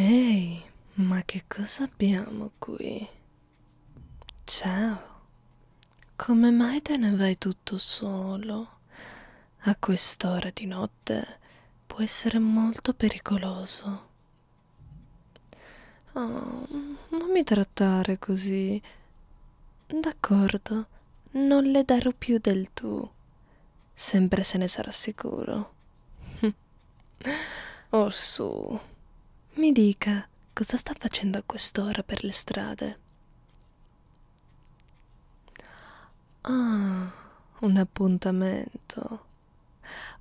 Ehi, ma che cosa abbiamo qui? Ciao, come mai te ne vai tutto solo? A quest'ora di notte può essere molto pericoloso. Oh, non mi trattare così. D'accordo, non le darò più del tu. Sempre se ne sarà sicuro. Orsù, mi dica cosa sta facendo a quest'ora per le strade. Ah, un appuntamento.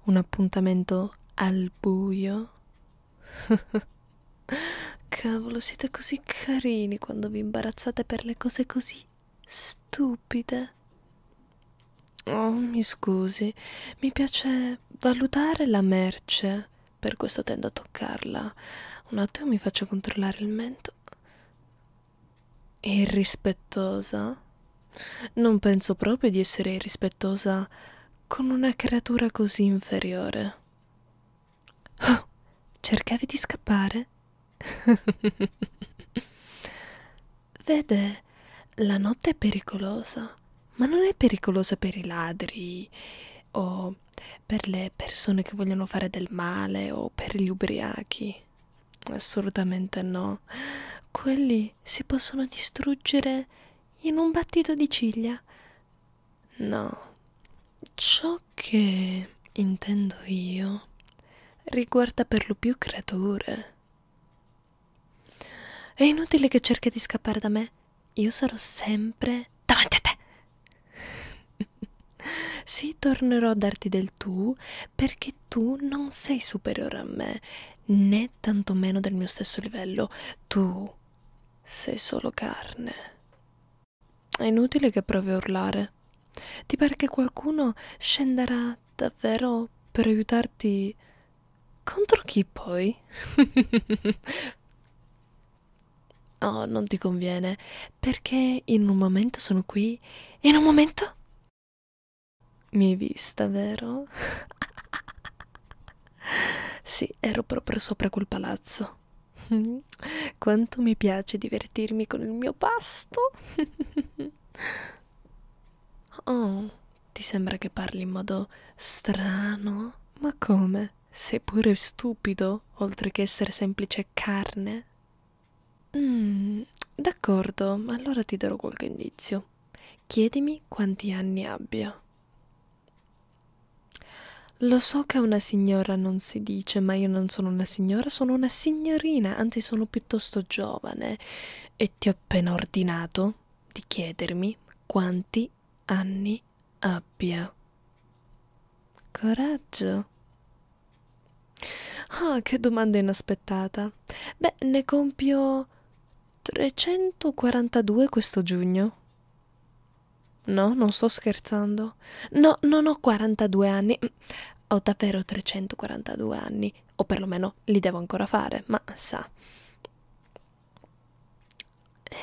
Un appuntamento al buio. Cavolo, siete così carini quando vi imbarazzate per le cose così stupide. Oh, mi scusi, mi piace valutare la merce, per questo tendo a toccarla. Un attimo mi faccio controllare il mento. Irrispettosa? Non penso proprio di essere irrispettosa con una creatura così inferiore. Oh, cercavi di scappare? Vede, la notte è pericolosa, ma non è pericolosa per i ladri o per le persone che vogliono fare del male o per gli ubriachi. Assolutamente no. Quelli si possono distruggere in un battito di ciglia. No. Ciò che intendo io riguarda per lo più creature. È inutile che cerchi di scappare da me. Io sarò sempre davanti a te. sì, tornerò a darti del tu perché tu non sei superiore a me né tantomeno del mio stesso livello. Tu sei solo carne. È inutile che provi a urlare. Ti pare che qualcuno scenderà davvero per aiutarti? Contro chi poi? oh, non ti conviene, perché in un momento sono qui in un momento... Mi hai vista, vero? Sì, ero proprio sopra quel palazzo. Mm-hmm. Quanto mi piace divertirmi con il mio pasto. oh, ti sembra che parli in modo strano? Ma come? Sei pure stupido, oltre che essere semplice carne? Mm, d'accordo, allora ti darò qualche indizio. Chiedimi quanti anni abbia. Lo so che una signora non si dice, ma io non sono una signora, sono una signorina, anzi sono piuttosto giovane e ti ho appena ordinato di chiedermi quanti anni abbia. Coraggio. Ah, che domanda inaspettata. Beh, ne compio 342 questo giugno. No, non sto scherzando. No, non ho 42 anni. Mm, ho davvero 342 anni. O perlomeno li devo ancora fare, ma sa.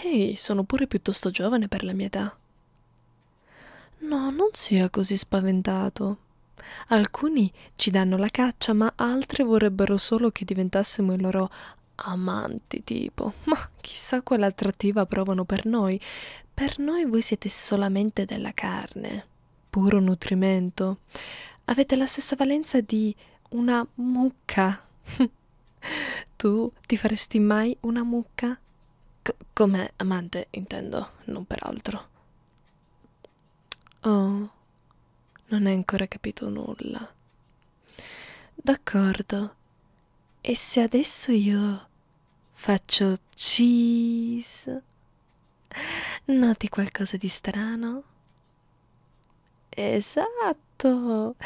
Ehi, sono pure piuttosto giovane per la mia età. No, non sia così spaventato. Alcuni ci danno la caccia, ma altri vorrebbero solo che diventassimo il loro amanti tipo, ma chissà quale attrattiva provano per noi. Per noi voi siete solamente della carne, puro nutrimento. Avete la stessa valenza di una mucca. tu ti faresti mai una mucca? C come amante intendo, non per altro. Oh, non hai ancora capito nulla. D'accordo, e se adesso io faccio cheese, noti qualcosa di strano? Esatto,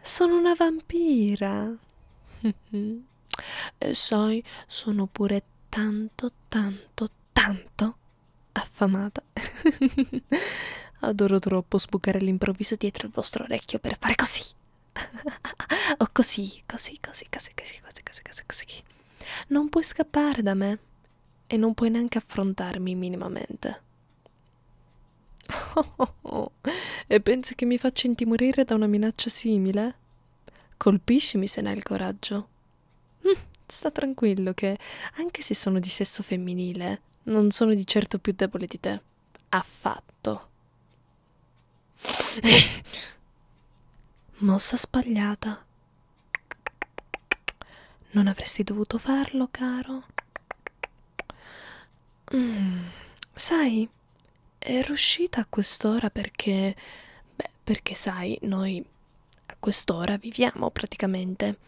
sono una vampira. e sai, sono pure tanto, tanto, tanto affamata. Adoro troppo sbucare all'improvviso dietro il vostro orecchio per fare così. o così, così, così, così, così, così. Non puoi scappare da me e non puoi neanche affrontarmi minimamente. E pensi che mi faccia intimorire da una minaccia simile? Colpiscimi se ne hai il coraggio. Mm, sta tranquillo che, anche se sono di sesso femminile, non sono di certo più debole di te. Affatto. Mossa sbagliata. Non avresti dovuto farlo, caro? Mm, sai, ero uscita a quest'ora perché. Beh, perché sai, noi a quest'ora viviamo praticamente.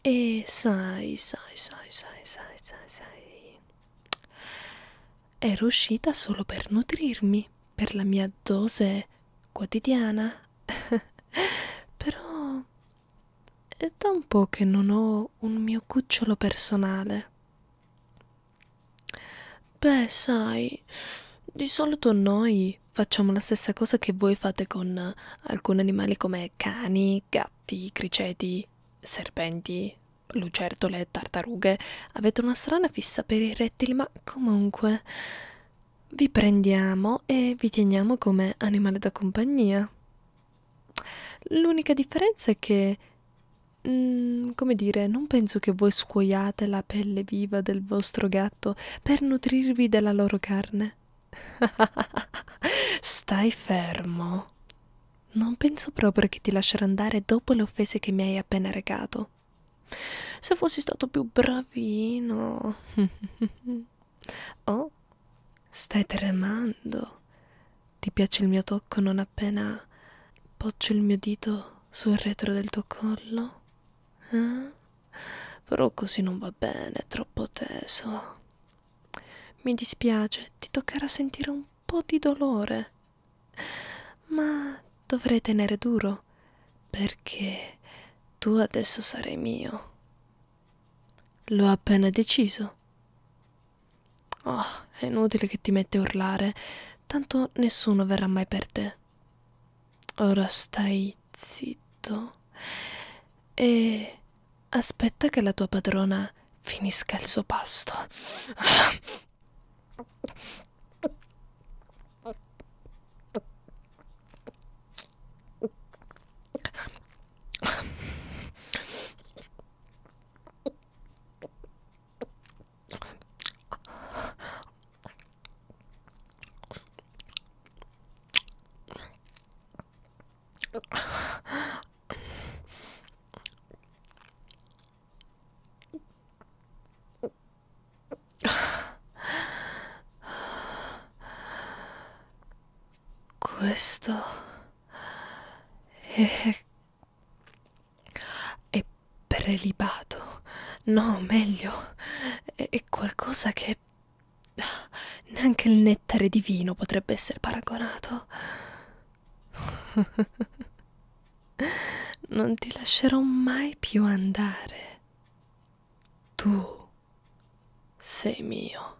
E sai, sai, sai, sai, sai, sai, sai. Ero uscita solo per nutrirmi, per la mia dose quotidiana. È da un po' che non ho un mio cucciolo personale. Beh, sai, di solito noi facciamo la stessa cosa che voi fate con alcuni animali come cani, gatti, criceti, serpenti, lucertole, tartarughe. Avete una strana fissa per i rettili, ma comunque vi prendiamo e vi teniamo come animale da compagnia. L'unica differenza è che Mm, come dire, non penso che voi scuoiate la pelle viva del vostro gatto per nutrirvi della loro carne. Stai fermo. Non penso proprio che ti lascerò andare dopo le offese che mi hai appena recato. Se fossi stato più bravino. oh, stai tremando. Ti piace il mio tocco non appena poggio il mio dito sul retro del tuo collo? Eh? Però così non va bene, è troppo teso. Mi dispiace, ti toccherà sentire un po' di dolore. Ma dovrei tenere duro, perché tu adesso sarai mio. L'ho appena deciso. Oh, è inutile che ti metti a urlare, tanto nessuno verrà mai per te. Ora stai zitto e aspetta che la tua padrona finisca il suo pasto. questo è, è prelibato, no, meglio, è qualcosa che neanche il nettare divino potrebbe essere paragonato. Non ti lascerò mai più andare. Tu sei mio.